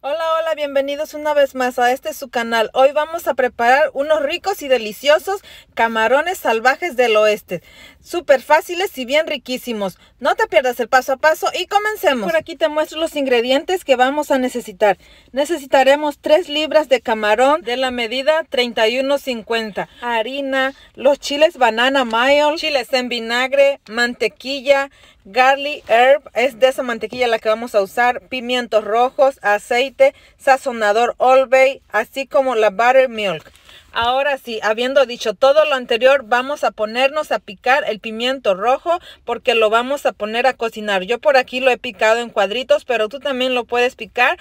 Hola, hola, bienvenidos una vez más a este su canal. Hoy vamos a preparar unos ricos y deliciosos camarones salvajes del oeste. Súper fáciles y bien riquísimos. No te pierdas el paso a paso y comencemos. Por aquí te muestro los ingredientes que vamos a necesitar. Necesitaremos 3 libras de camarón de la medida 31.50. Harina, los chiles banana mayo, chiles en vinagre, mantequilla, Garlic herb es de esa mantequilla la que vamos a usar, pimientos rojos, aceite, sazonador All Bay, así como la buttermilk. Ahora sí, habiendo dicho todo lo anterior, vamos a ponernos a picar el pimiento rojo porque lo vamos a poner a cocinar. Yo por aquí lo he picado en cuadritos, pero tú también lo puedes picar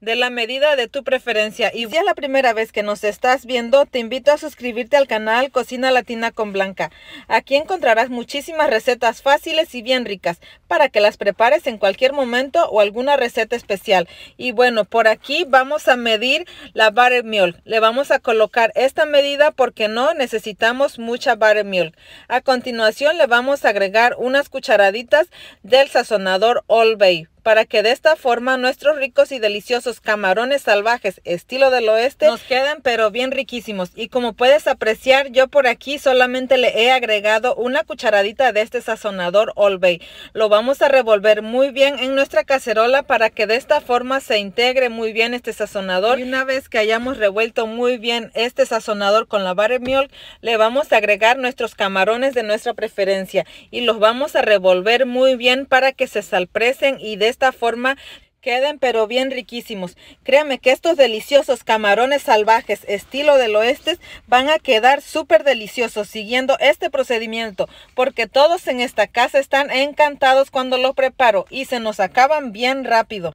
de la medida de tu preferencia. Y si es la primera vez que nos estás viendo, te invito a suscribirte al canal Cocina Latina con Blanca. Aquí encontrarás muchísimas recetas fáciles y bien ricas para que las prepares en cualquier momento o alguna receta especial. Y bueno, por aquí vamos a medir la buttermilk. Le vamos a colocar esta medida porque no necesitamos mucha buttermilk. A continuación le vamos a agregar unas cucharaditas del sazonador All Bay para que de esta forma nuestros ricos y deliciosos camarones salvajes estilo del oeste nos queden pero bien riquísimos. Y como puedes apreciar, yo por aquí solamente le he agregado una cucharadita de este sazonador All Bay. Lo vamos a revolver muy bien en nuestra cacerola para que de esta forma se integre muy bien este sazonador. Y una vez que hayamos revuelto muy bien este sazonador con la buttermilk, le vamos a agregar nuestros camarones de nuestra preferencia y los vamos a revolver muy bien para que se salpresen y esta forma queden pero bien riquísimos. Créame que estos deliciosos camarones salvajes estilo del oeste van a quedar súper deliciosos siguiendo este procedimiento porque todos en esta casa están encantados cuando lo preparo y se nos acaban bien rápido.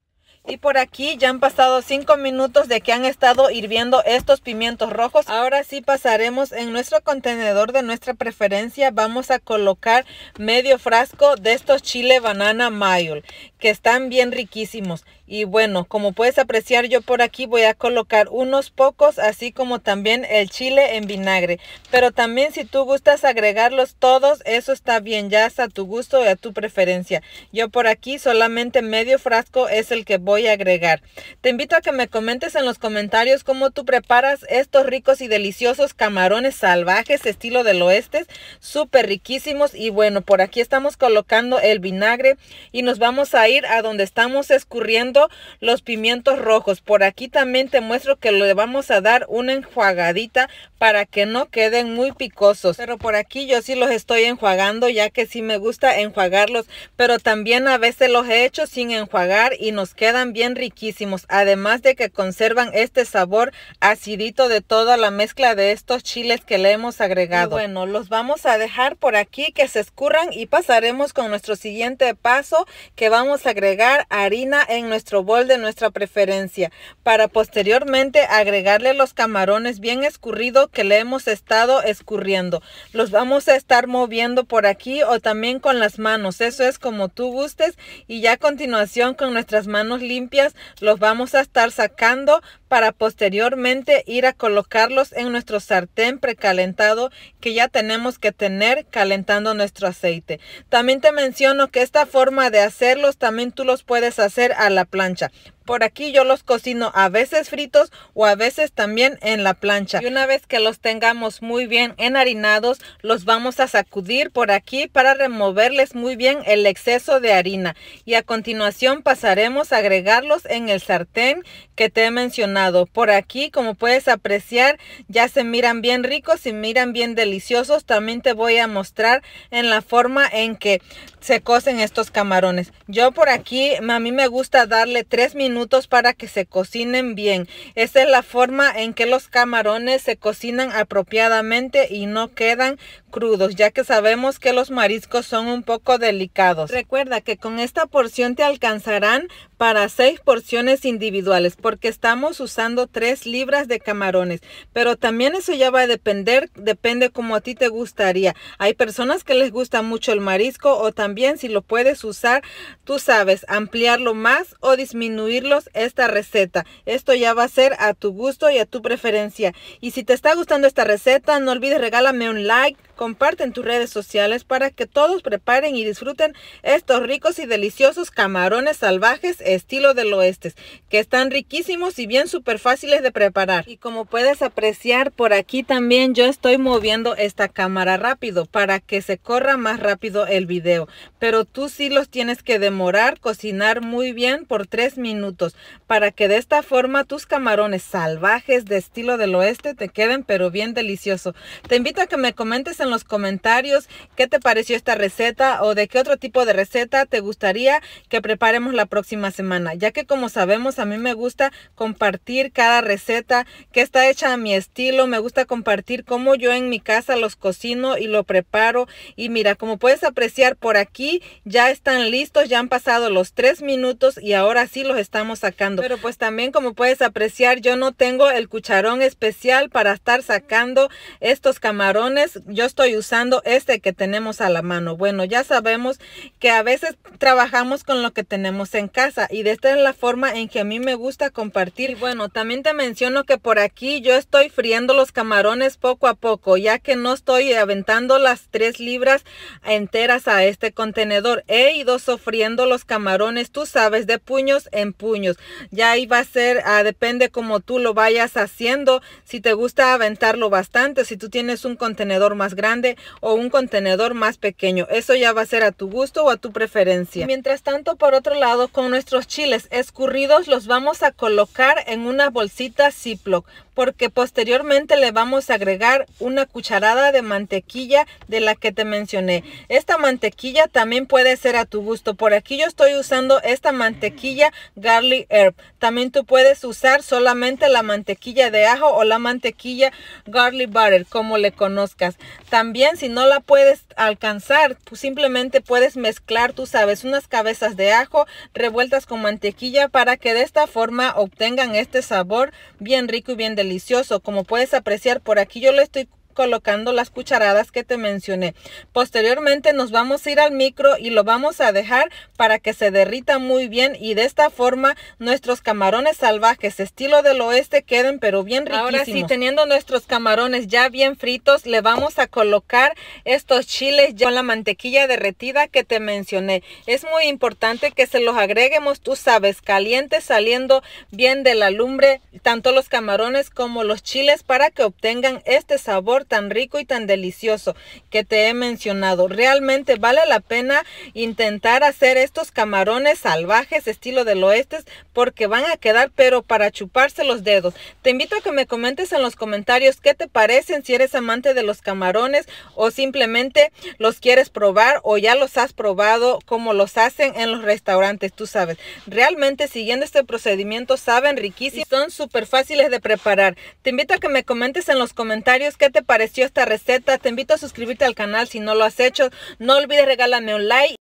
Y por aquí ya han pasado 5 minutos de que han estado hirviendo estos pimientos rojos. Ahora sí pasaremos en nuestro contenedor de nuestra preferencia. Vamos a colocar medio frasco de estos chile banana mayol que están bien riquísimos. Y bueno, como puedes apreciar yo por aquí voy a colocar unos pocos, así como también el chile en vinagre. Pero también si tú gustas agregarlos todos, eso está bien, ya es a tu gusto y a tu preferencia. Yo por aquí solamente medio frasco es el que voy a agregar. Te invito a que me comentes en los comentarios cómo tú preparas estos ricos y deliciosos camarones salvajes estilo del oeste. Súper riquísimos y bueno, por aquí estamos colocando el vinagre y nos vamos a ir a donde estamos escurriendo los pimientos rojos. Por aquí también te muestro que le vamos a dar una enjuagadita para que no queden muy picosos. Pero por aquí yo sí los estoy enjuagando ya que sí me gusta enjuagarlos. Pero también a veces los he hecho sin enjuagar y nos quedan bien riquísimos. Además de que conservan este sabor acidito de toda la mezcla de estos chiles que le hemos agregado. bueno, los vamos a dejar por aquí que se escurran y pasaremos con nuestro siguiente paso que vamos a agregar harina en nuestro bol de nuestra preferencia, para posteriormente agregarle los camarones bien escurrido que le hemos estado escurriendo. Los vamos a estar moviendo por aquí o también con las manos, eso es como tú gustes y ya a continuación con nuestras manos limpias los vamos a estar sacando para posteriormente ir a colocarlos en nuestro sartén precalentado que ya tenemos que tener calentando nuestro aceite. También te menciono que esta forma de hacerlos también tú los puedes hacer a la plancha. Por aquí yo los cocino a veces fritos o a veces también en la plancha. Y una vez que los tengamos muy bien enharinados, los vamos a sacudir por aquí para removerles muy bien el exceso de harina. Y a continuación pasaremos a agregarlos en el sartén que te he mencionado. Por aquí, como puedes apreciar, ya se miran bien ricos y miran bien deliciosos. También te voy a mostrar en la forma en que se cocen estos camarones. Yo por aquí, a mí me gusta darle tres minutos minutos para que se cocinen bien. Esa es la forma en que los camarones se cocinan apropiadamente y no quedan crudos, ya que sabemos que los mariscos son un poco delicados. Recuerda que con esta porción te alcanzarán para seis porciones individuales porque estamos usando tres libras de camarones pero también eso ya va a depender depende como a ti te gustaría hay personas que les gusta mucho el marisco o también si lo puedes usar tú sabes ampliarlo más o disminuirlos esta receta esto ya va a ser a tu gusto y a tu preferencia y si te está gustando esta receta no olvides regálame un like comparte en tus redes sociales para que todos preparen y disfruten estos ricos y deliciosos camarones salvajes estilo del oeste, que están riquísimos y bien súper fáciles de preparar. Y como puedes apreciar, por aquí también yo estoy moviendo esta cámara rápido para que se corra más rápido el video. Pero tú sí los tienes que demorar, cocinar muy bien por 3 minutos para que de esta forma tus camarones salvajes de estilo del oeste te queden pero bien delicioso. Te invito a que me comentes en los comentarios qué te pareció esta receta o de qué otro tipo de receta te gustaría que preparemos la próxima semana, ya que como sabemos a mí me gusta compartir cada receta que está hecha a mi estilo, me gusta compartir cómo yo en mi casa los cocino y lo preparo. Y mira, como puedes apreciar por aquí, ya están listos, ya han pasado los tres minutos y ahora sí los estamos sacando. Pero pues también como puedes apreciar, yo no tengo el cucharón especial para estar sacando estos camarones. Yo estoy usando este que tenemos a la mano. Bueno, ya sabemos que a veces trabajamos con lo que tenemos en casa. Y de esta es la forma en que a mí me gusta compartir. bueno, también te menciono que por aquí yo estoy friendo los camarones poco a poco, ya que no estoy aventando las 3 libras enteras a este contenedor. He ido sofriendo los camarones, tú sabes, de puños en puños. Ya ahí va a ser, ah, depende como tú lo vayas haciendo. Si te gusta aventarlo bastante, si tú tienes un contenedor más grande o un contenedor más pequeño. Eso ya va a ser a tu gusto o a tu preferencia. Mientras tanto, por otro lado, con nuestro los chiles escurridos los vamos a colocar en una bolsita Ziploc porque posteriormente le vamos a agregar una cucharada de mantequilla de la que te mencioné. Esta mantequilla también puede ser a tu gusto. Por aquí yo estoy usando esta mantequilla garlic herb. También tú puedes usar solamente la mantequilla de ajo o la mantequilla garlic butter, como le conozcas. También si no la puedes alcanzar, simplemente puedes mezclar, tú sabes, unas cabezas de ajo revueltas con mantequilla para que de esta forma obtengan este sabor bien rico y bien delicioso delicioso. Como puedes apreciar, por aquí yo lo estoy colocando las cucharadas que te mencioné. Posteriormente nos vamos a ir al micro y lo vamos a dejar para que se derrita muy bien y de esta forma nuestros camarones salvajes estilo del oeste queden pero bien riquísimos. Ahora sí, teniendo nuestros camarones ya bien fritos, le vamos a colocar estos chiles ya con la mantequilla derretida que te mencioné. Es muy importante que se los agreguemos, tú sabes, calientes saliendo bien de la lumbre, tanto los camarones como los chiles para que obtengan este sabor tan rico y tan delicioso que te he mencionado. Realmente vale la pena intentar hacer estos camarones salvajes estilo del oeste porque van a quedar pero para chuparse los dedos. Te invito a que me comentes en los comentarios qué te parecen si eres amante de los camarones o simplemente los quieres probar o ya los has probado como los hacen en los restaurantes, tú sabes. Realmente siguiendo este procedimiento saben riquísimos son súper fáciles de preparar. Te invito a que me comentes en los comentarios qué te parece pareció esta receta. Te invito a suscribirte al canal si no lo has hecho. No olvides regálame un like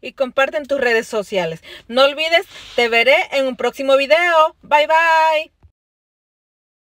y comparte en tus redes sociales. No olvides, te veré en un próximo video. Bye bye.